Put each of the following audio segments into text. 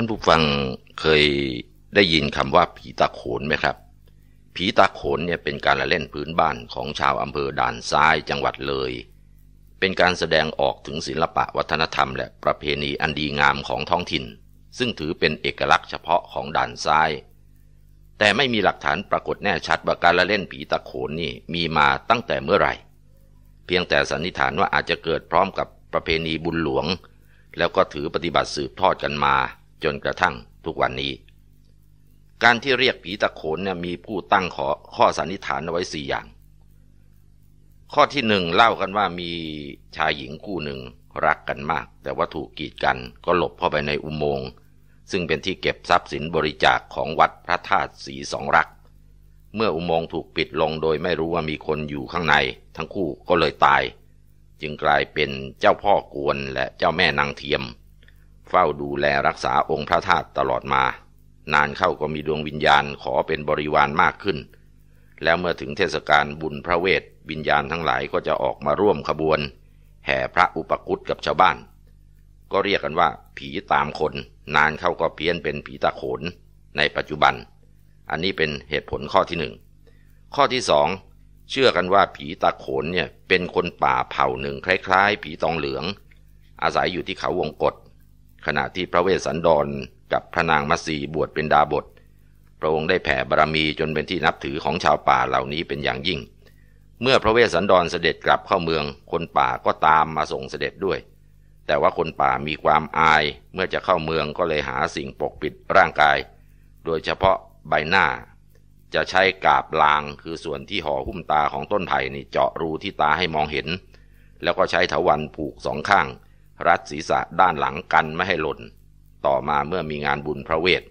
านผู้ฟังเคยได้ยินคำว่าผีตาโขนไหมครับ ผีตาโขนเนี่ยเป็นการละเล่นพื้นบ้านของชาวอำเภอด่านซ้ายจังหวัดเลย เป็นการแสดงออกถึงศิลปะวัฒนธรรม และประเพณีอันดีงามของท้องถิ่น ซึ่งถือเป็นเอกลักษณ์เฉพาะของด่านซ้าย แต่ไม่มีหลักฐานปรากฏแน่ชัดว่าการละเล่นผีตาโขนนี่มีมาตั้งแต่เมื่อไหร่ เพียงแต่สันนิษฐานว่าอาจจะเกิดพร้อมกับประเพณีบุญหลวง แล้วก็ถือปฏิบัติสืบทอดกันมาจนกระทั่งทุกวันนี้ การที่เรียกผีตะโขนเนี่ยมีผู้ตั้งขอข้อสันนิษฐานเอาไว้สี่อย่าง ข้อที่หนึ่งเล่ากันว่ามีชายหญิงคู่หนึ่งรักกันมาก แต่ว่าถูกกีดกันก็หลบเข้าไปในอุโมงค์ ซึ่งเป็นที่เก็บทรัพย์สินบริจาคของวัดพระธาตุสีสองรัก เมื่ออุโมงค์ถูกปิดลงโดยไม่รู้ว่ามีคนอยู่ข้างใน ทั้งคู่ก็เลยตาย จึงกลายเป็นเจ้าพ่อกวนและเจ้าแม่นางเทียมเฝ้าดูแลรักษาองค์พระธาตุตลอดมา นานเข้าก็มีดวงวิญญาณขอเป็นบริวารมากขึ้น แล้วเมื่อถึงเทศกาลบุญพระเวท วิญญาณทั้งหลายก็จะออกมาร่วมขบวน แห่พระอุปคุตกับชาวบ้าน ก็เรียกกันว่าผีตามคน นานเข้าก็เพี้ยนเป็นผีตาโขนในปัจจุบัน อันนี้เป็นเหตุผลข้อที่หนึ่ง ข้อที่สอง เชื่อกันว่าผีตาโขนเนี่ยเป็นคนป่าเผ่าหนึ่ง คล้ายๆ ผีตองเหลือง อาศัยอยู่ที่เขาวงกฏขณะที่พระเวสสันดรกับพระนางมัสีบวชเป็นดาบทพระองค์ได้แผ่บารมีจนเป็นที่นับถือของชาวป่าเหล่านี้เป็นอย่างยิ่ง เมื่อพระเวสสันดรเสด็จกลับเข้าเมืองคนป่าก็ตามมาส่งเสด็จด้วย แต่ว่าคนป่ามีความอายเมื่อจะเข้าเมืองก็เลยหาสิ่งปกปิดร่างกาย โดยเฉพาะใบหน้า จะใช้กาบลางคือส่วนที่ห่อหุ้มตาของต้นไผ่นี่เจาะรูที่ตาให้มองเห็น แล้วก็ใช้ถาวันผูกสองข้างรัดศีรษะด้านหลังกันไม่ให้หล่น ต่อมาเมื่อมีงานบุญพระเวท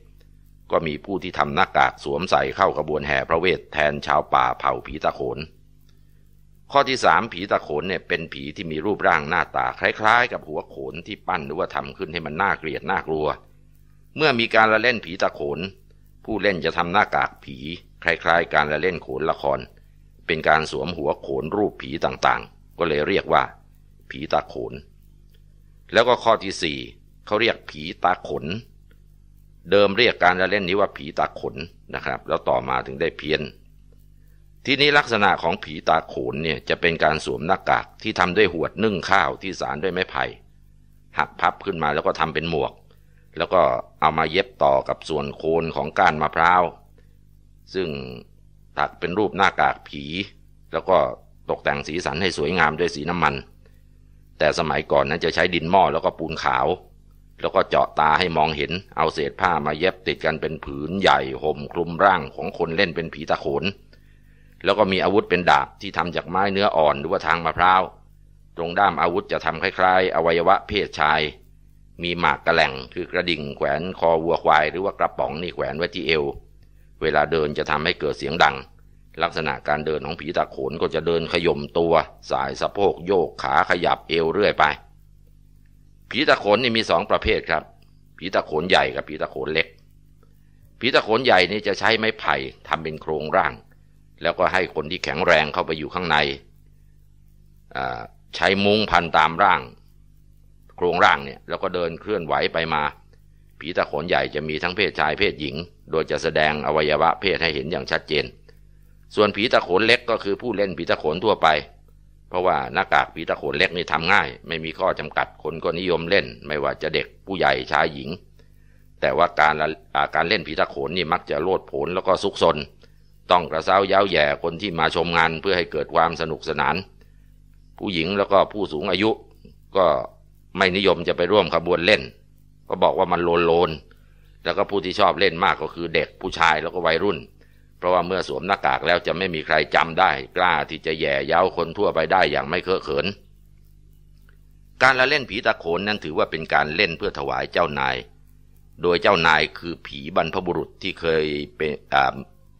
ก็มีผู้ที่ทำหน้ากากสวมใส่เข้ากระบวนแห่พระเวท แทนชาวป่าเผ่าผีตะโขน ข้อที่สามผีตะโขนเนี่ยเป็นผีที่มีรูปร่างหน้าตาคล้ายๆกับหัวโขนที่ปั้นหรือว่าทำขึ้นให้มันน่าเกลียดน่ากลัว เมื่อมีการละเล่นผีตะโขน ผู้เล่นจะทำหน้ากากผี คล้ายๆ การละเล่นโขนละคร เป็นการสวมหัวโขนรูปผีต่างๆ ก็เลยเรียกว่า ผีตะโขนแล้วก็ข้อที่สี่เขาเรียกผีตาขน เดิมเรียกการละเล่นนี้ว่าผีตาขนนะครับ แล้วต่อมาถึงได้เพี้ยนที่นี้ลักษณะของผีตาขนเนี่ยจะเป็นการสวมหน้ากากที่ทำด้วยหวดนึ่งข้าวที่สารด้วยไม้ไผ่หักพับขึ้นมาแล้วก็ทำเป็นหมวก แล้วก็เอามาเย็บต่อกับส่วนโคนของก้านมะพร้าว ซึ่งถักเป็นรูปหน้ากากผี แล้วก็ตกแต่งสีสันให้สวยงามด้วยสีน้ำมันแต่สมัยก่อนนั้นจะใช้ดินหม้อแล้วก็ปูนขาว แล้วก็เจาะตาให้มองเห็น เอาเศษผ้ามาเย็บติดกันเป็นผืนใหญ่ห่มคลุมร่างของคนเล่นเป็นผีตะโขน แล้วก็มีอาวุธเป็นดาบ ที่ทำจากไม้เนื้ออ่อนหรือว่าทางมะพร้าวตรงด้ามอาวุธจะทำคล้าย ๆ อวัยวะเพศชาย มีหมากกระแหล่งคือกระดิ่งแขวนคอวัวควาย หรือว่ากระป๋องนี่แขวนไว้ที่เอวเวลาเดินจะทำให้เกิดเสียงดังลักษณะการเดินของผีตาโขนก็จะเดินขย่มตัวสายสะโพกโยกขาขยับเอวเรื่อยไป ผีตาโขนนี่มีสองประเภทครับ ผีตาโขนใหญ่กับผีตาโขนเล็ก ผีตาโขนใหญ่นี่จะใช้ไม้ไผ่ทำเป็นโครงร่าง แล้วก็ให้คนที่แข็งแรงเข้าไปอยู่ข้างใน ใช้มุ้งพันตามร่าง โครงร่างเนี่ย แล้วก็เดินเคลื่อนไหวไปมา ผีตาโขนใหญ่จะมีทั้งเพศชายเพศหญิง โดยจะแสดงอวัยวะเพศให้เห็นอย่างชัดเจนส่วนผีตะโขนเล็กก็คือผู้เล่นผีตะโขนทั่วไป เพราะว่าหน้ากากผีตะโขนเล็กนี่ทำง่าย ไม่มีข้อจำกัดคนก็นิยมเล่น ไม่ว่าจะเด็กผู้ใหญ่ชายหญิง แต่ว่าการการเล่นผีตะโขนนี่มักจะโลดโผนแล้วก็ซุกซนต้องกระเซ้าเย้าแย่คนที่มาชมงานเพื่อให้เกิดความสนุกสนาน ผู้หญิงแล้วก็ผู้สูงอายุ ก็ไม่นิยมจะไปร่วมขบวนเล่น ก็บอกว่ามันโลนโลนแล้วก็ผู้ที่ชอบเล่นมากก็คือเด็กผู้ชายแล้วก็วัยรุ่นเพราะว่าเมื่อสวมหน้ากากแล้วจะไม่มีใครจำได้กล้าที่จะแย่เย้าคนทั่วไปได้อย่างไม่เคอะเขิน การละเล่นผีตะโขนนั้นถือว่าเป็นการเล่นเพื่อถวายเจ้านาย โดยเจ้านายคือผีบรรพบุรุษที่เคยเป็น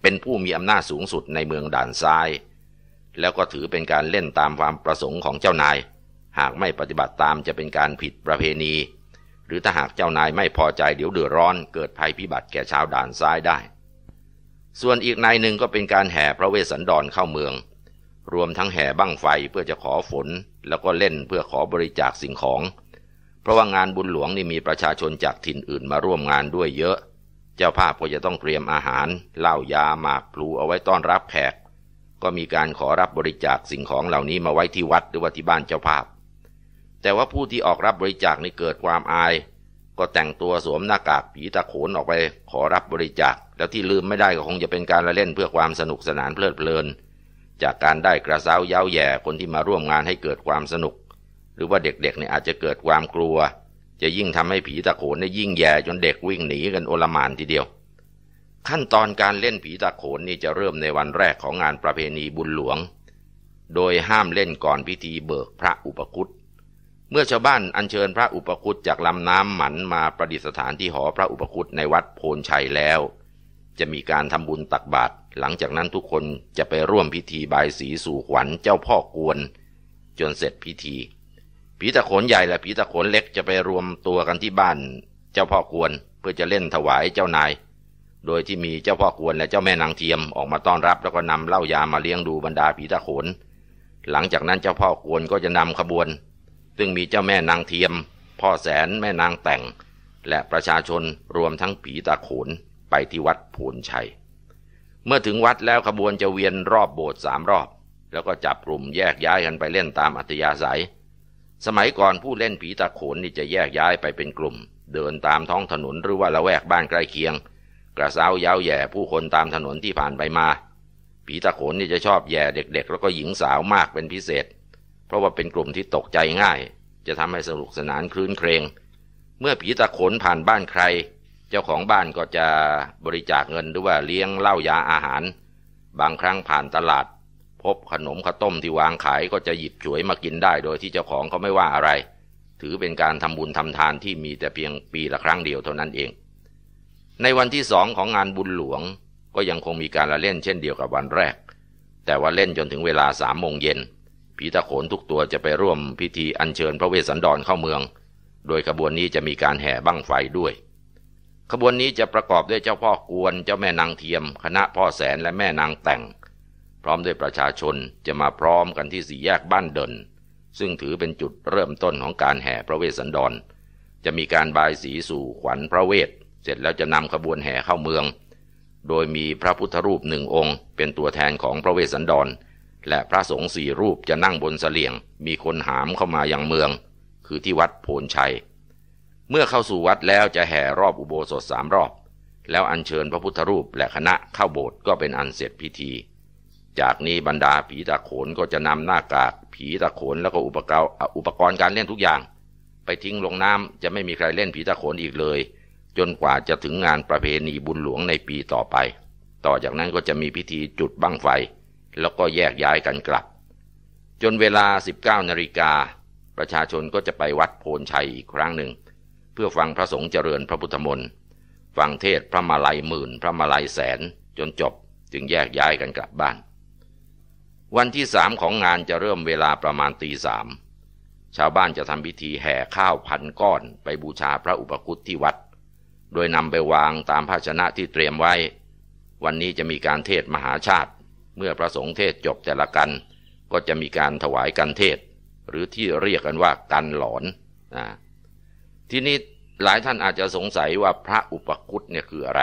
เป็นผู้มีอำนาจสูงสุดในเมืองด่านทราย แล้วก็ถือเป็นการเล่นตามความประสงค์ของเจ้านาย หากไม่ปฏิบัติตามจะเป็นการผิดประเพณี หรือถ้าหากเจ้านายไม่พอใจเดี๋ยวเดือดร้อน เกิดภัยพิบัติแก่ชาวด่านซ้ายได้ส่วนอีกนายหนึ่งก็เป็นการแห่พระเวสสันดรเข้าเมือง รวมทั้งแห่บั้งไฟเพื่อจะขอฝน แล้วก็เล่นเพื่อขอบริจาคสิ่งของ เพราะว่างานบุญหลวงนี่มีประชาชนจากถิ่นอื่นมาร่วมงานด้วยเยอะ เจ้าภาพก็จะต้องเตรียมอาหารเหล้ายาหมากพลูเอาไว้ต้อนรับแขกก็มีการขอรับบริจาคสิ่งของเหล่านี้มาไว้ที่วัดหรือว่าที่บ้านเจ้าภาพ แต่ว่าผู้ที่ออกรับบริจาคนี่เกิดความอาย ก็แต่งตัวสวมหน้ากากผีตะโขนออกไปขอรับบริจาคแล้วที่ลืมไม่ได้ก็คงจะเป็นการละเล่นเพื่อความสนุกสนานเพลิดเพลิน จากการได้กระซ้าเย้าแย่คนที่มาร่วมงานให้เกิดความสนุก หรือว่าเด็กๆเนี่ยอาจจะเกิดความกลัว จะยิ่งทำให้ผีตะโขนได้ยิ่งแย่จนเด็กวิ่งหนีกันโอลมานทีเดียว ขั้นตอนการเล่นผีตะโขนนี่จะเริ่มในวันแรกของงานประเพณีบุญหลวง โดยห้ามเล่นก่อนพิธีเบิกพระอุปคุตเมื่อชาวบ้านอัญเชิญพระอุปคุตจากลำน้ำหมันมาประดิษฐานที่หอพระอุปคุตในวัดโพนชัยแล้วจะมีการทำบุญตักบาตร หลังจากนั้นทุกคนจะไปร่วมพิธีบายสีสู่ขวัญเจ้าพ่อกวนจนเสร็จพิธีผีตะโขนใหญ่และผีตะโขนเล็กจะไปรวมตัวกันที่บ้าน เจ้าพ่อกวนเพื่อจะเล่นถวายเจ้านาย โดยที่มีเจ้าพ่อกวนและเจ้าแม่นางเทียมออกมาต้อนรับแล้วก็นำเหล้ายามาเลี้ยงดูบรรดาผีตะโขนหลังจากนั้นเจ้าพ่อกวนก็จะนำขบวน ซึ่งมีเจ้าแม่นางเทียม พ่อแสนแม่นางแต่ง และประชาชนรวมทั้งผีตะโขนไปที่วัดผูนชัย เมื่อถึงวัดแล้วขบวนจะเวียนรอบโบสถ์สามรอบ แล้วก็จับกลุ่มแยกย้ายกันไปเล่นตามอัตยาศัย สมัยก่อนผู้เล่นผีตาโขนนี่จะแยกย้ายไปเป็นกลุ่ม เดินตามท้องถนนหรือว่าละแวกบ้านใกล้เคียง กระซ้ายาวแย่ผู้คนตามถนนที่ผ่านไปมาผีตาโขนนี่จะชอบแย่เด็กๆแล้วก็หญิงสาวมากเป็นพิเศษ เพราะว่าเป็นกลุ่มที่ตกใจง่าย จะทำให้สนุกสนานคลื่นเครงเมื่อผีตาโขนผ่านบ้านใครเจ้าของบ้านก็จะบริจาคเงิน หรือว่าเลี้ยงเหล้ายาอาหาร บางครั้งผ่านตลาด พบขนมข้าวต้มที่วางขายก็จะหยิบฉวยมากินได้ โดยที่เจ้าของเขาไม่ว่าอะไร ถือเป็นการทำบุญทำทานที่มีแต่เพียงปีละครั้งเดียวเท่านั้นเอง ในวันที่สองของงานบุญหลวง ก็ยังคงมีการละเล่น เช่นเดียวกับวันแรก แต่ว่าเล่นจนถึงเวลาสามโมงเย็นผีตะโขนทุกตัวจะไปร่วม พิธีอัญเชิญ พระเวสสันดรเข้าเมือง โดยขบวนนี้จะมีการแห่บั้งไฟด้วยขบวนนี้จะประกอบด้วยเจ้าพ่อกวน เจ้าแม่นางเทียม คณะพ่อแสนและแม่นางแต่ง พร้อมด้วยประชาชนจะมาพร้อมกันที่สี่แยกบ้านเดินซึ่งถือเป็นจุดเริ่มต้นของการแห่พระเวสสันดร จะมีการบายสีสู่ขวัญพระเวท เสร็จแล้วจะนำขบวนแห่เข้าเมือง โดยมีพระพุทธรูปหนึ่งองค์เป็นตัวแทนของพระเวสสันดร และพระสงฆ์สี่รูปจะนั่งบนเสลียง มีคนหามเข้ามาอย่างเมือง คือที่วัดโพนชัยเมื่อเข้าสู่วัดแล้วจะแห่รอบอุโบสถสามรอบ แล้วอัญเชิญพระพุทธรูป และคณะเข้าโบสถ์ก็เป็นอันเสร็จพิธี จากนี้บรรดาผีตะโขนก็จะนำหน้ากากผีตะโขนแล้วก็อุปกรณ์อุปกรณ์การเล่นทุกอย่าง ไปทิ้งลงน้ำจะไม่มีใครเล่นผีตะโขนอีกเลย จนกว่าจะถึงงานประเพณีบุญหลวงในปีต่อไป ต่อจากนั้นก็จะมีพิธีจุดบั้งไฟ แล้วก็แยกย้ายกันกลับ จนเวลา 19นาฬิกาประชาชนก็จะไปวัดโพนชัยอีกครั้งหนึ่งพื่อฟังพระสงฆ์เจริญพระพุทธมนต์ ฟังเทศพระมาลัยหมื่น พระมาลัยแสนจนจบจึงแยกย้ายกันกลับบ้าน วันที่สามของงานจะเริ่มเวลาประมาณตีสามชาวบ้านจะทำพิธีแห่ข้าวพันก้อนไปบูชาพระอุปคุตที่วัด โดยนำไปวางตามภาชนะที่เตรียมไว้ วันนี้จะมีการเทศมหาชาติ เมื่อพระสงฆ์เทศจบแต่ละกัน ก็จะมีการถวายกันเทศหรือที่เรียกกันว่ากันหลอนอ่าทีนี้หลายท่านอาจจะสงสัยว่าพระอุปคุตเนี่ยคืออะไร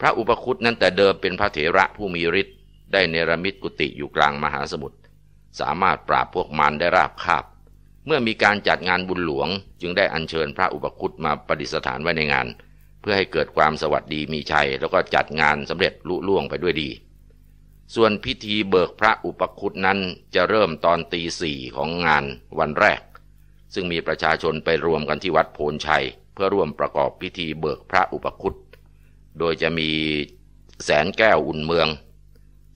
พระอุปคุตนั้นแต่เดิมเป็นพระเถระผู้มีฤทธิ์ได้เนรมิตกุฏิอยู่กลางมหาสมุทร สามารถปราบพวกมารได้ราบคาบ เมื่อมีการจัดงานบุญหลวง จึงได้อัญเชิญพระอุปคุตมาประดิษฐานไว้ในงาน เพื่อให้เกิดความสวัสดีมีชัย แล้วก็จัดงานสำเร็จลุล่วงไปด้วยดี ส่วนพิธีเบิกพระอุปคุตนั้นจะเริ่มตอนตีสี่ของงานวันแรกซึ่งมีประชาชนไปรวมกันที่วัดโพนชัย เพื่อร่วมประกอบพิธีเบิกพระอุปคุต โดยจะมีแสนแก้วอุ่นเมือง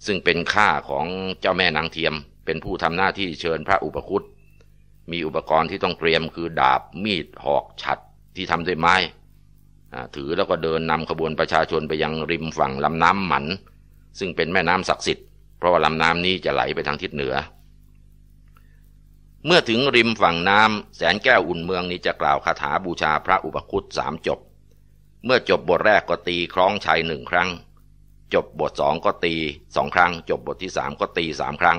ซึ่งเป็นข้าของเจ้าแม่นางเทียม เป็นผู้ทำหน้าที่เชิญพระอุปคุต มีอุปกรณ์ที่ต้องเตรียมคือดาบมีดหอกฉัดที่ทำด้วยไม้ ถือแล้วก็เดินนำขบวนประชาชนไปยังริมฝั่งลำน้ำหมัน ซึ่งเป็นแม่น้ำศักดิ์สิทธิ์ เพราะว่าลำน้ำนี้จะไหลไปทางทิศเหนือเมื่อถึงริมฝั่งน้ำแสนแก้วอุ่นเมืองนี้จะกล่าวคาถาบูชาพระอุปคุตสามจบ เมื่อจบบทแรกก็ตีคล้องชัยหนึ่งครั้ง จบบทสองก็ตีสองครั้ง จบบทที่สามก็ตีสามครั้ง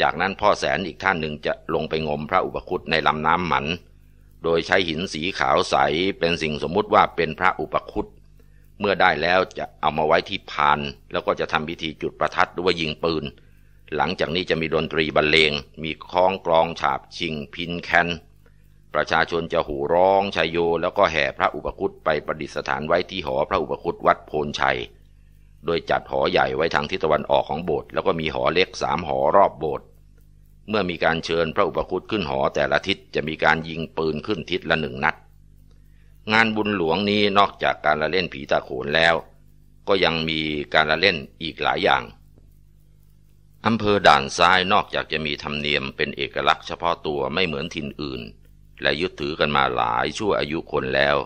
จากนั้นพ่อแสนอีกท่านหนึ่งจะลงไปงมพระอุปคุตในลำน้ำหมัน โดยใช้หินสีขาวใสเป็นสิ่งสมมุติว่าเป็นพระอุปคุตเมื่อได้แล้วจะเอามาไว้ที่พานแล้วก็จะทำพิธีจุดประทัดด้วยยิงปืนหลังจากนี้จะมีดนตรีบรรเลง มีคล้องกลองฉาบชิงพินแคน ประชาชนจะหูร้องชายโยแล้วก็แห่พระอุปคุตไปประดิษฐานไว้ที่หอพระอุปคุตวัดโพนชัย โดยจัดหอใหญ่ไว้ทางทิศตะวันออกของโบสถ์แล้วก็มีหอเล็กสามหอรอบโบสถ์ เมื่อมีการเชิญพระอุปคุตขึ้นหอแต่ละทิศจะมีการยิงปืนขึ้นทิศละหนึ่งนัด งานบุญหลวงนี้นอกจากการละเล่นผีตาโขนแล้ว ก็ยังมีการละเล่นอีกหลายอย่างอำเภอด่านซ้ายนอกจากจะมีธรรมเนียมเป็นเอกลักษณ์เฉพาะตัวไม่เหมือนถิ่นอื่น และยึดถือกันมาหลายชั่วอายุคนแล้ว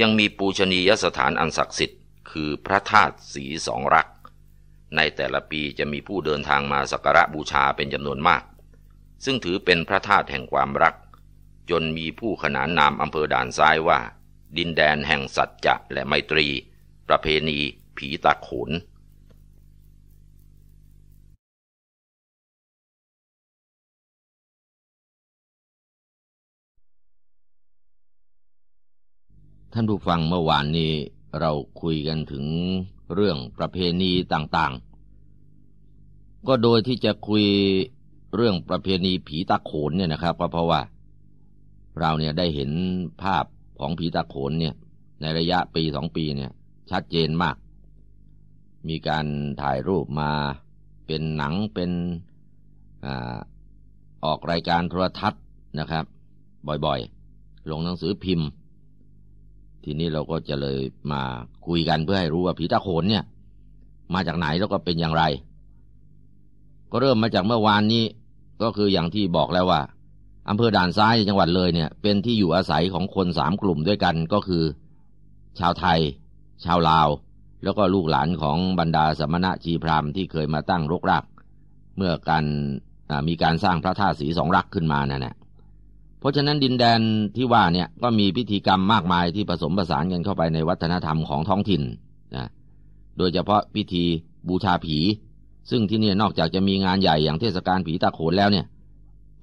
ยังมีปูชนียสถานอันศักดิ์สิทธิ์คือพระธาตุสีสองรัก ในแต่ละปีจะมีผู้เดินทางมา สักการะบูชาเป็นจำนวนมาก ซึ่งถือเป็นพระธาตุแห่งความรัก จนมีผู้ขนานนามอำเภอด่านซ้ายว่า ดินแดนแห่งสัจจะและไมตรี ประเพณี ผีตะโขนท่านผู้ฟังเมื่อวานนี้ เราคุยกันถึงเรื่องประเพณีต่างๆ ก็โดยที่จะคุยเรื่องประเพณีผีตาโขนเนี่ยนะครับก็เพราะว่าเราเนี่ยได้เห็นภาพของผีตาโขนเนี่ยในระยะปีสองปีเนี่ยชัดเจนมาก มีการถ่ายรูปมาเป็นหนังเป็นอออกรายการโทรทัศน์นะครับ บ่อยๆ ลงหนังสือพิมพ์ทีนี้เราก็จะเลยมาคุยกันเพื่อให้รู้ว่าผีตาโขนเนี่ย มาจากไหนแล้วก็เป็นอย่างไร ก็เริ่มมาจากเมื่อวานนี้ก็คืออย่างที่บอกแล้วว่าอำเภอด่านซ้ายจังหวัดเลยเนี่ย เป็นที่อยู่อาศัยของคนสามกลุ่มด้วยกันก็คือชาวไทย ชาวลาว แล้วก็ลูกหลานของบรรดาสมณะชีพรามที่เคยมาตั้งรกรักเมื่อการมีการสร้างพระธาตุสีสองรักขึ้นมานั่นแหละเพราะฉะนั้นดินแดนที่ว่าเนี่ยก็มีพิธีกรรมมากมายที่ผสมผสานกันเข้าไปในวัฒนธรรมของท้องถิ่นนะ โดยเฉพาะพิธีบูชาผี ซึ่งที่นี่นอกจากจะมีงานใหญ่อย่างเทศกาลผีตาโขนแล้วเนี่ย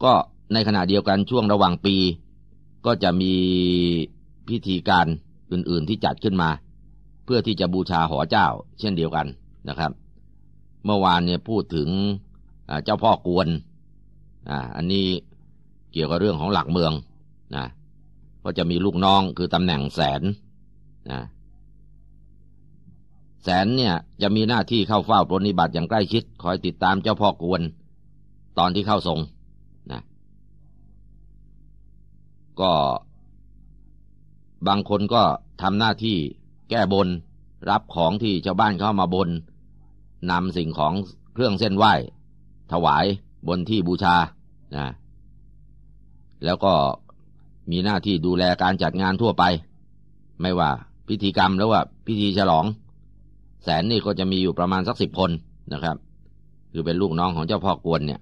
ก็ในขณะเดียวกันช่วงระหว่างปีก็จะมีพิธีการอื่นๆที่จัดขึ้นมา เพื่อที่จะบูชาหอเจ้าเช่นเดียวกันนะครับ เมื่อวานเนี่ยพูดถึงเจ้าพ่อกวนอ่าอันนี้กี่ยวกับเรื่องของหลักเมืองนะก็จะมีลูกน้องคือตำแหน่งแสนนะแสนเนี่ยจะมีหน้าที่เข้าเฝ้าปรนิบัติอย่างใกล้ชิดคอยติดตามเจ้าพ่อกวน ตอนที่เข้าทรงนะก็บางคนก็ทำหน้าที่แก้บนรับของที่ชาวบ้านเข้ามาบนนำสิ่งของเครื่องเส้นไหว้ ถวายบนที่บูชานะแล้วก็มีหน้าที่ดูแลการจัดงานทั่วไป ไม่ว่า พิธีกรรมแล้วว่า พิธีฉลอง แสนนี่ก็จะมีอยู่ประมาณสักสิบคนนะครับ คือเป็นลูกน้องของเจ้าพ่อกวนเนี่ย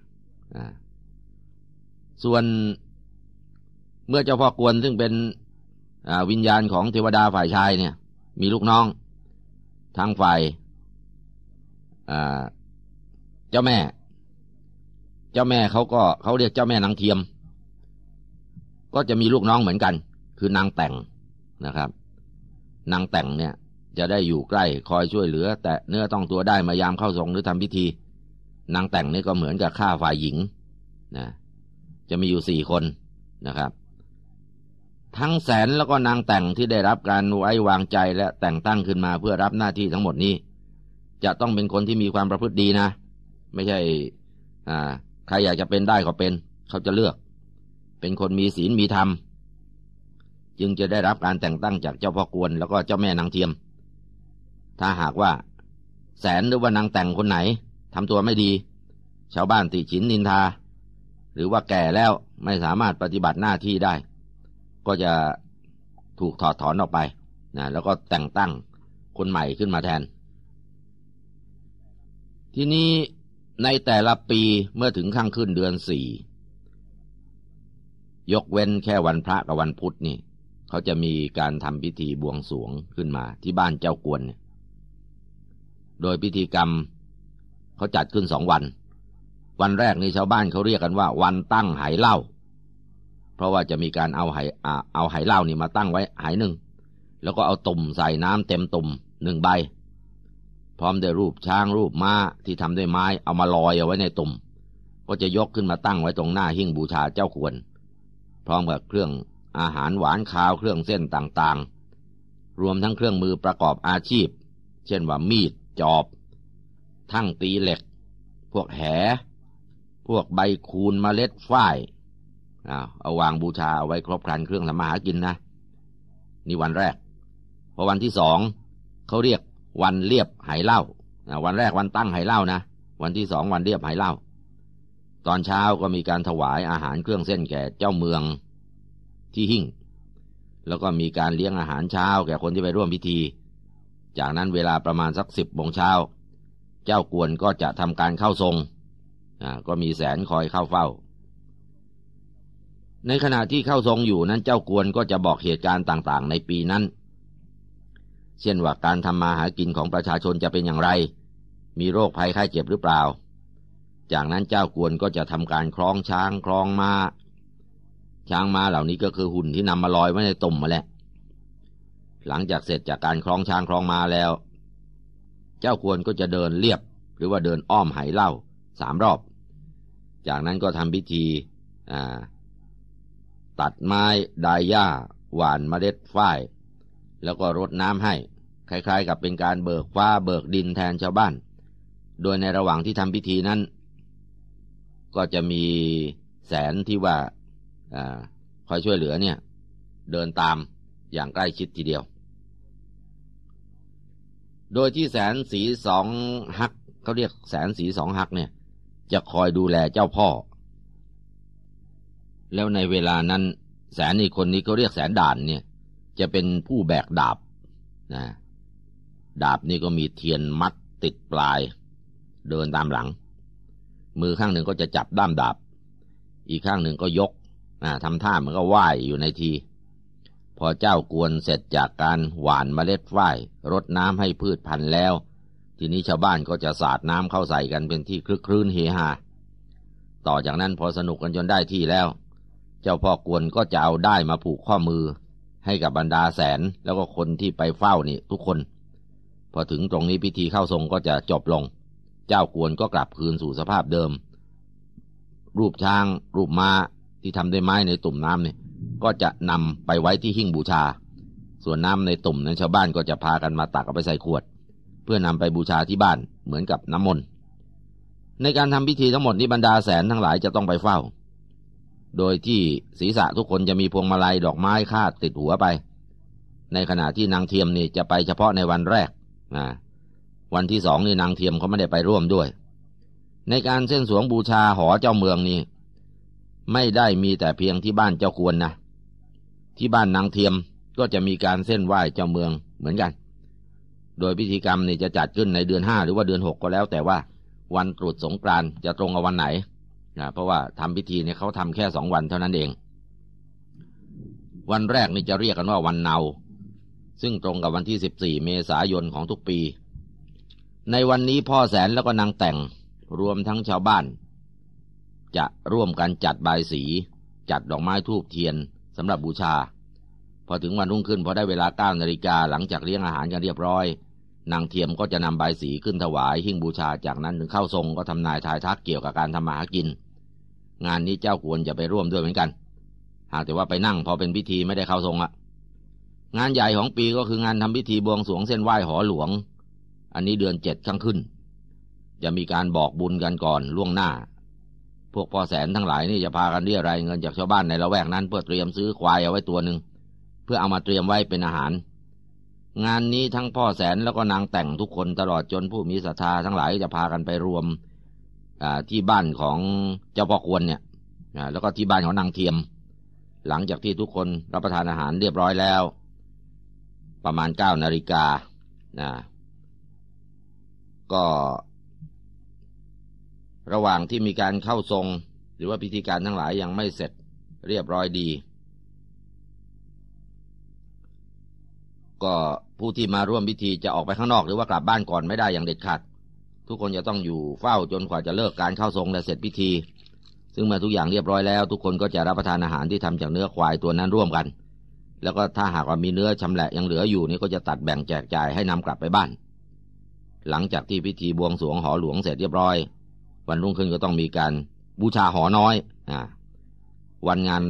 ส่วนเมื่อเจ้าพ่อกวนซึ่งเป็นวิญญาณของเทวดาฝ่ายชายเนี่ย มีลูกน้องทางฝ่ายเจ้าแม่ เจ้าแม่เขาก็เขาเรียกเจ้าแม่นางเทียมก็จะมีลูกน้องเหมือนกัน คือนางแต่งนะครับ นางแต่งเนี่ยจะได้อยู่ใกล้คอยช่วยเหลือ แต่เนื้อต้องตัวได้มายามเข้าทรง หรือทำพิธี นางแต่งนี่ก็เหมือนกับข้าฝ่ายหญิงนะจะมีอยู่สี่คนนะครับ ทั้งแสนแล้วก็นางแต่งที่ได้รับการไว้วางใจ และแต่งตั้งขึ้นมาเพื่อรับหน้าที่ทั้งหมดนี้ จะต้องเป็นคนที่มีความประพฤติดีนะ ไม่ใช่อ่าใครอยากจะเป็นได้ก็เป็น เขาจะเลือกเป็นคนมีศีลมีธรรม จึงจะได้รับการแต่งตั้งจากเจ้าพ่อกวน แล้วก็เจ้าแม่นางเทียม ถ้าหากว่าแสนหรือว่านางแต่งคนไหนทำตัวไม่ดี ชาวบ้านติฉินนินทา หรือว่าแก่แล้วไม่สามารถปฏิบัติหน้าที่ได้ ก็จะถูกถอดถอนออกไปนะแล้วก็แต่งตั้งคนใหม่ขึ้นมาแทน ทีนี้ในแต่ละปีเมื่อถึงข้างขึ้นเดือนสี่ยกเว้นแค่วันพระกับวันพุธนี่ เขาจะมีการทำพิธีบวงสวงขึ้นมาที่บ้านเจ้ากวนเนี่ย โดยพิธีกรรม เขาจัดขึ้นสองวัน วันแรกนี่ชาวบ้านเขาเรียกกันว่า วันตั้งไหเหล้า เพราะว่าจะมีการเอาไหเอาไหเหล้านี่มาตั้งไว้ไหหนึ่ง แล้วก็เอาตุ่มใส่น้ำเต็มตุ่มหนึ่งใบ พร้อมด้วยรูปช้างรูปม้าที่ทำด้วยไม้เอามาลอยเอาไว้ในตุ่มก็จะยกขึ้นมาตั้งไว้ตรงหน้าหิ้งบูชาเจ้าควรพร้อมกับเครื่องอาหารหวาน คาวเครื่องเส้นต่างๆ รวมทั้งเครื่องมือประกอบอาชีพ เช่นว่ามีด จอบ ทั้งตีเหล็ก พวกแห พวกใบคูนมเมล็ดฝ้าย เอาวางบูชาเอาไว้ครบครันเครื่องทำมาหากินนะ นี่วันแรก พอวันที่สองเขาเรียกวันเรียบไหเหล้าวันแรกวันตั้งไหเหล้านะ วันที่สองวันเรียบไหเหล้าตอนเช้าก็มีการถวายอาหารเครื่องเส้นแก่เจ้าเมืองที่หิ่ง แล้วก็มีการเลี้ยงอาหารเช้าแก่คนที่ไปร่วมพิธี จากนั้นเวลาประมาณสักสิบโมงเช้าเจ้ากวนก็จะทำการเข้าทรง ก็มีแสนคอยเข้าเฝ้า ในขณะที่เข้าทรงอยู่นั้นเจ้ากวนก็จะบอกเหตุการณ์ต่างๆ ในปีนั้น เช่นว่าการทำมาหากินของประชาชนจะเป็นอย่างไร มีโรคภัยไข้เจ็บหรือเปล่าจากนั้นเจ้ากวนก็จะทำการคล้องช้างคล้องมา้าช้างม้าเหล่านี้ก็คือหุ่นที่นำมาลอยไว้ในตุ่มมาแล้วหลังจากเสร็จจากการคล้องช้างคล้องม้าแล้ว เจ้ากวนก็จะเดินเรียบหรือว่าเดินอ้อมไหเล่าสามรอบ จากนั้นก็ทำพิธีตัดไม้ไดายหญ้า หวานมเมล็ดฝ้ายแล้วก็รดน้ำให้คล้ายๆ กับเป็นการเบิกฟ้าเบิกดินแทนชาวบ้าน โดยในระหว่างที่ทำพิธีนั้นก็จะมีแสนที่ว่าอคอยช่วยเหลือเนี่ยเดินตามอย่างใกล้ชิดทีเดียว โดยที่แสนสีสองฮักเขาเรียกแสนสีสองฮักเนี่ยจะคอยดูแลเจ้าพ่อ แล้วในเวลานั้นแสนอีกคนนี้เขาเรียกแสนด่านเนี่ยจะเป็นผู้แบกดาบนะดาบนี่ก็มีเทียนมัดติดปลายเดินตามหลังมือข้างหนึ่งก็จะจับด้ามดาบ อีกข้างหนึ่งก็ยกทำท่าเหมือนก็ไหว้อยู่ในที พอเจ้ากวนเสร็จจากการหว่านเมล็ดฝ้ายรดน้ำให้พืชพันธุ์แล้ว ทีนี้ชาวบ้านก็จะสาดน้ำเข้าใส่กันเป็นที่คลึกครื้นเฮฮา ต่อจากนั้นพอสนุกกันจนได้ที่แล้ว เจ้าพ่อกวนก็จะเอาได้มาผูกข้อมือ ให้กับบรรดาแสนแล้วก็คนที่ไปเฝ้านี่ทุกคน พอถึงตรงนี้พิธีเข้าทรงก็จะจบลงเจ้ากวนก็กลับคืนสู่สภาพเดิม รูปช้าง รูปม้าที่ทำด้วยไม้ในตุ่มน้ำเนี่ยก็จะนำไปไว้ที่หิ้งบูชา ส่วนน้ำในตุ่มนั้นชาวบ้านก็จะพากันมาตักเอาไปใส่ขวด เพื่อนำไปบูชาที่บ้านเหมือนกับน้ำมนต์ในการทำพิธีทั้งหมด นี้บรรดาแสนทั้งหลายจะต้องไปเฝ้า โดยที่ศีรษะทุกคนจะมีพวงมาลัยดอกไม้คาดติดหัวไป ในขณะที่นางเทียมนี่จะไปเฉพาะในวันแรกนะวันที่สองนี่นางเทียมเขาไม่ได้ไปร่วมด้วย ในการเส้นสวงบูชาหอเจ้าเมืองนี้ ไม่ได้มีแต่เพียงที่บ้านเจ้าควรนะ ที่บ้านนางเทียมก็จะมีการเส้นไหว้เจ้าเมืองเหมือนกัน โดยพิธีกรรมนี่จะจัดขึ้นในเดือนห้าหรือว่าเดือนหกก็แล้ว แต่ว่าวันตรุษสงกรานจะตรงกับวันไหนนะเพราะว่าทำพิธีเนี่ยเขาทำแค่สองวันเท่านั้นเอง วันแรกนี่จะเรียกกันว่าวันเนาซึ่งตรงกับวันที่สสิบี่เมษายนของทุกปีในวันนี้พ่อแสนแล้วก็นางแต่ง รวมทั้งชาวบ้าน จะร่วมกันจัดบายสี จัดดอกไม้ทูบเทียนสำหรับบูชา พอถึงวันรุ่งขึ้น พอได้เวลาเก้านาฬิกาหลังจากเลี้ยงอาหารกันเรียบร้อย นางเทียมก็จะนำใบสีขึ้นถวาย หิ้งบูชาจากนั้นถึงเข้าทรง ก็ทำนายทายทักเกี่ยวกับการทำมาหากิน งานนี้เจ้าควรจะไปร่วมด้วยเหมือนกัน หากแต่ว่าไปนั่งพอเป็นพิธีไม่ได้เข้าทรงอะงานใหญ่ของปีก็คืองานทำพิธีบวงสรวงเส้นไหว้หอหลวงอันนี้เดือนเจ็ดข้างขึ้นจะมีการบอกบุญกันก่อนล่วงหน้าพวกพ่อแสนทั้งหลายนี่จะพากัน เรียรายเงินจากชาวบ้านในละแวกนั้นเพื่อเตรียมซื้อควายเอาไว้ตัวหนึ่งเพื่อเอามาเตรียมไว้เป็นอาหาร งานนี้ทั้งพ่อแสนแล้วก็นางแต่งทุกคนตลอดจนผู้มีศรัทธาทั้งหลายจะพากันไปรวมที่บ้านของเจ้าพ่อควรเนี่ยแล้วก็ที่บ้านของนางเทียม หลังจากที่ทุกคนรับประทานอาหารเรียบร้อยแล้ว ประมาณเก้านาฬิกานะก็ ระหว่างที่มีการเข้าทรง หรือว่าพิธีการทั้งหลายยังไม่เสร็จเรียบร้อยดี ก็ผู้ที่มาร่วมพิธีจะออกไปข้างนอก หรือว่ากลับบ้านก่อนไม่ได้อย่างเด็ดขาดทุกคนจะต้องอยู่เฝ้าจนกว่าจะเลิกการเข้าทรงและเสร็จพิธี ซึ่งเมื่อทุกอย่างเรียบร้อยแล้วทุกคนก็จะรับประทานอาหารที่ทำจากเนื้อควายตัวนั้นร่วมกัน แล้วก็ถ้าหากว่ามีเนื้อชาแหละยังเหลืออยู่นี่ก็จะตัดแบ่งแจกจ่ายให้นำกลับไปบ้านหลังจากที่พิธีบวงสรวงหอหลวงเสร็จเรียบร้อย วันรุ่งขึ้นก็ต้องมีการบูชาหอน้อยอ่าวันงาน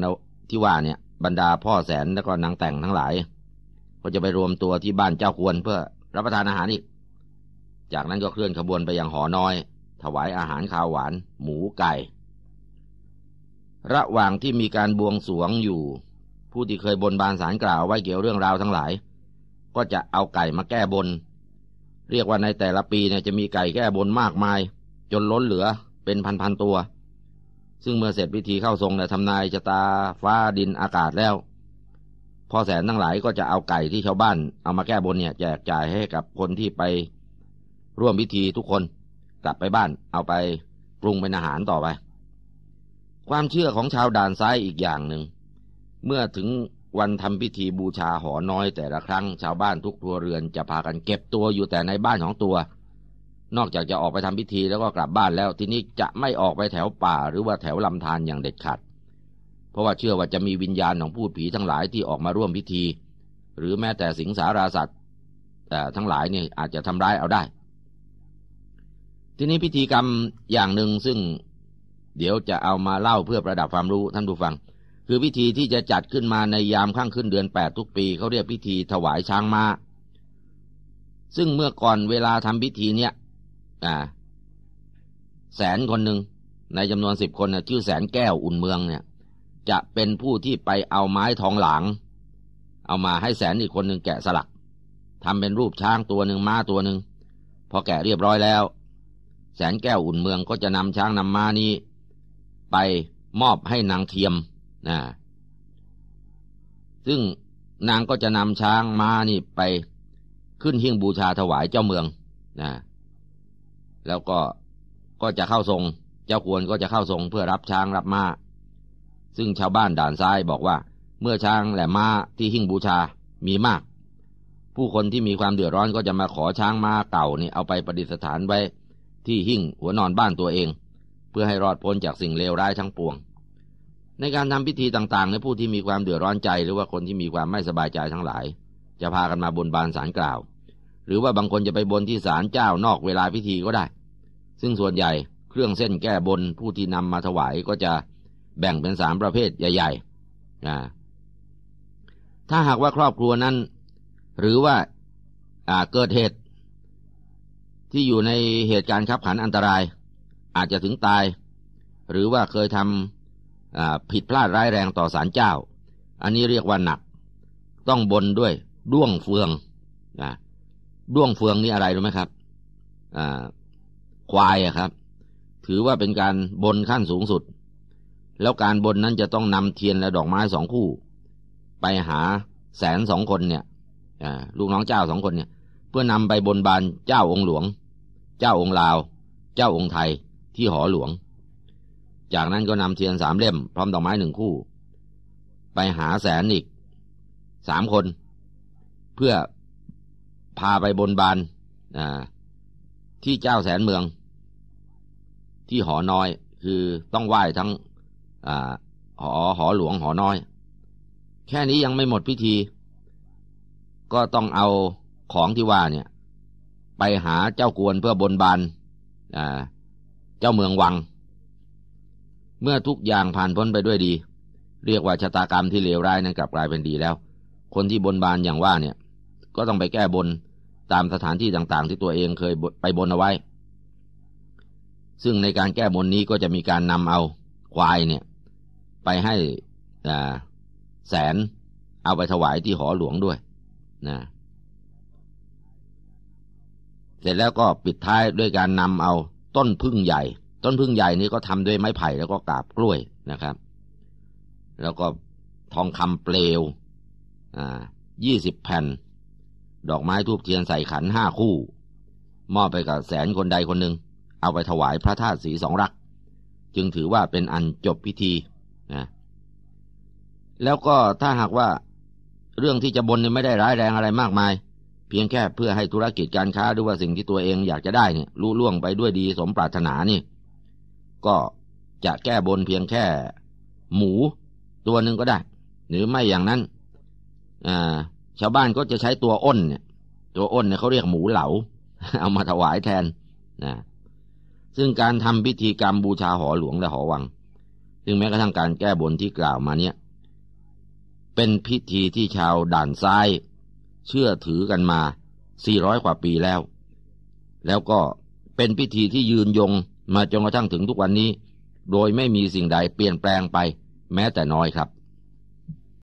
ที่ว่าเนี่ยบรรดาพ่อแสนแล้วก็นางแต่งทั้งหลาย ก็จะไปรวมตัวที่บ้านเจ้าควรเพื่อ รับประทานอาหารอีกจากนั้นก็เคลื่อนขบวนไปยังหอน้อย ถวายอาหารข้าวหวาน หมูไก่ ระหว่างที่มีการบวงสรวงอยู่ ผู้ที่เคยบนบานสารกล่าวไว้เกี่ยวเรื่องราวทั้งหลาย ก็จะเอาไก่มาแก้บนเรียกว่าในแต่ละปีเนี่ยจะมีไก่แก้บนมากมายจนล้นเหลือเป็นพันๆตัว ซึ่งเมื่อเสร็จพิธีเข้าทรงและทํทำนายชะตาฟ้าดินอากาศแล้วพ่อแสนทั้งหลายก็จะเอาไก่ที่ชาวบ้านเอามาแก้บนเนี่ยแจกจ่ายให้กับคนที่ไปร่วมพิธีทุกคนกลับไปบ้านเอาไปปรุงเป็นอาหารต่อไป ความเชื่อของชาวด่านซ้ายอีกอย่างหนึ่งเมื่อถึงวันทำพิธีบูชาหอน้อยแต่ละครั้ง ชาวบ้านทุกทัวเรือน จะพากันเก็บตัวอยู่แต่ในบ้านของตัว นอกจากจะออกไปทำพิธีแล้วก็กลับบ้านแล้วที่นี้จะไม่ออกไปแถวป่าหรือว่าแถวลำธารอย่างเด็ดขาดเพราะว่าเชื่อว่าจะมีวิญญาณของผู้ผีทั้งหลายที่ออกมาร่วมพิธี หรือแม้แต่สิงสาราสัตว์แต่ทั้งหลายนี่อาจจะทำร้ายเอาได้ ทีนี้พิธีกรรมอย่างหนึ่งซึ่ง เดี๋ยวจะเอามาเล่าเพื่อประดับความรู้ท่านผู้ฟังคือพิธีที่จะจัดขึ้นมาในยามข้างขึ้นเดือนแปดทุกปีเขาเรียกพิธีถวายช้างมา้าซึ่งเมื่อก่อนเวลาทำพิธีเนี้ยแสนคนหนึ่งในจำนวนสิบคนนะชื่อแสนแก้วอุ่นเมืองเนี่ย จะเป็นผู้ที่ไปเอาไม้ทองหลัง เอามาให้แสนอีกคนหนึ่งแกะสลักทำเป็นรูปช้างตัวหนึ่งม้าตัวหนึ่ง พอแกะเรียบร้อยแล้ว แสนแก้วอุ่นเมืองก็จะนำช้างนำม้านี้ ไปมอบให้นางเทียมนะ ซึ่งนางก็จะนำช้างม้านี่ไป ขึ้นหิ้งบูชาถวายเจ้าเมืองนะ แล้วก็ก็จะเข้าทรง เจ้าควรก็จะเข้าทรง เพื่อรับช้างรับมา้าซึ่งชาวบ้านด่านซ้ายบอกว่าเมื่อช้างและม้าที่หิ้งบูชามีมาก ผู้คนที่มีความเดือดร้อนก็จะมาขอช้างม้าเก่านี่เอาไปประดิษฐานไว้ที่หิ้งหัวนอนบ้านตัวเอง เพื่อให้รอดพ้นจากสิ่งเลวร้ายทั้งปวงในการทำพิธีต่างๆในผู้ที่มีความเดือดร้อนใจ หรือว่าคนที่มีความไม่สบายใจทั้งหลาย จะพากันมาบนบานสารกล่าว หรือว่าบางคนจะไปบนที่ศาลเจ้านอกเวลาพิธีก็ได้ ซึ่งส่วนใหญ่ เครื่องเส้นแก้บนผู้ที่นำมาถวายก็จะแบ่งเป็นสามประเภทใหญ่ๆนะถ้าหากว่าครอบครัวนั้น หรือว่าเกิดเหตุ ที่อยู่ในเหตุการณ์ขับขันอันตราย อาจจะถึงตาย หรือว่าเคยทำผิดพลาดร้ายแรงต่อสารเจ้า อันนี้เรียกว่าหนัก ต้องบนด้วยด้วงเฟืองนะด้วงเฟืองนี่อะไรรู้ไหมครับควายครับ ถือว่าเป็นการบนขั้นสูงสุด แล้วการบนนั้นจะต้องนำเทียนและดอกไม้สองคู่ ไปหาแสนสองคนเนี่ยลูกน้องเจ้าสองคนเนี่ยเพื่อนำไปบนบานเจ้าองค์หลวง เจ้าองค์ลาว เจ้าองค์ไทยที่หอหลวงจากนั้นก็นำเทียนสามเล่ม พร้อมดอกไม้หนึ่งคู่ ไปหาแสนอีกสามคน เพื่อพาไปบนบานที่เจ้าแสนเมือง ที่หอน้อย คือต้องไหว้ทั้งอหอหอหลวงหอน้อย แค่นี้ยังไม่หมดพิธี ก็ต้องเอาของที่ว่าเนี่ย ไปหาเจ้ากวนเพื่อบนบานเจ้าเมืองวังเมื่อทุกอย่างผ่านพ้นไปด้วยดี เรียกว่าชะตากรรมที่เลวร้ายนั้นกลับกลายเป็นดีแล้ว คนที่บนบานอย่างว่าเนี่ยก็ต้องไปแก้บนตามสถานที่ต่างๆ ที่ตัวเองเคยไปบนเอาไว้ ซึ่งในการแก้บนนี้ก็จะมีการนำเอาควายเนี่ย ไปให้แสนเอาไปถวายที่หอหลวงด้วยนะเสร็จแล้วก็ปิดท้ายด้วยการนำเอาต้นพึ่งใหญ่ต้นพึ่งใหญ่นี้ก็ทำด้วยไม้ไผ่ แล้วก็กาบกล้วยนะครับ แล้วก็ทองคำเปลวอ่ายี่สิบแผ่น ดอกไม้ทูบเทียนใส่ขันห้าคู่ มอบไปกับแสนคนใดคนหนึ่งเอาไปถวายพระธาตุสีสองรักจึงถือว่าเป็นอันจบพิธีนะแล้วก็ถ้าหากว่าเรื่องที่จะบนนี่ไม่ได้ร้ายแรงอะไรมากมาย เพียงแค่เพื่อให้ธุรกิจการค้าหรือว่าสิ่งที่ตัวเองอยากจะได้เนี่ยรู้ล่วงไปด้วยดี สมปรารถนานี่ก็จะแก้บนเพียงแค่หมูตัวหนึ่งก็ได้ หรือไม่อย่างนั้นชาวบ้านก็จะใช้ตัวอ้นเนี่ยตัวอ้นเนี่ยเขาเรียกหมูเหลาเอามาถวายแทนนะซึ่งการทำพิธีกรรมบูชาหอหลวงและหอวังซึ่งแม้กระทั่งการแก้บนที่กล่าวมาเนี่ยเป็นพิธีที่ชาวด่านซ้าย เชื่อถือกันมา400กว่าปีแล้ว แล้วก็เป็นพิธีที่ยืนยงมาจนกระทั่งถึงทุกวันนี้ โดยไม่มีสิ่งใดเปลี่ยนแปลงไปแม้แต่น้อยครับ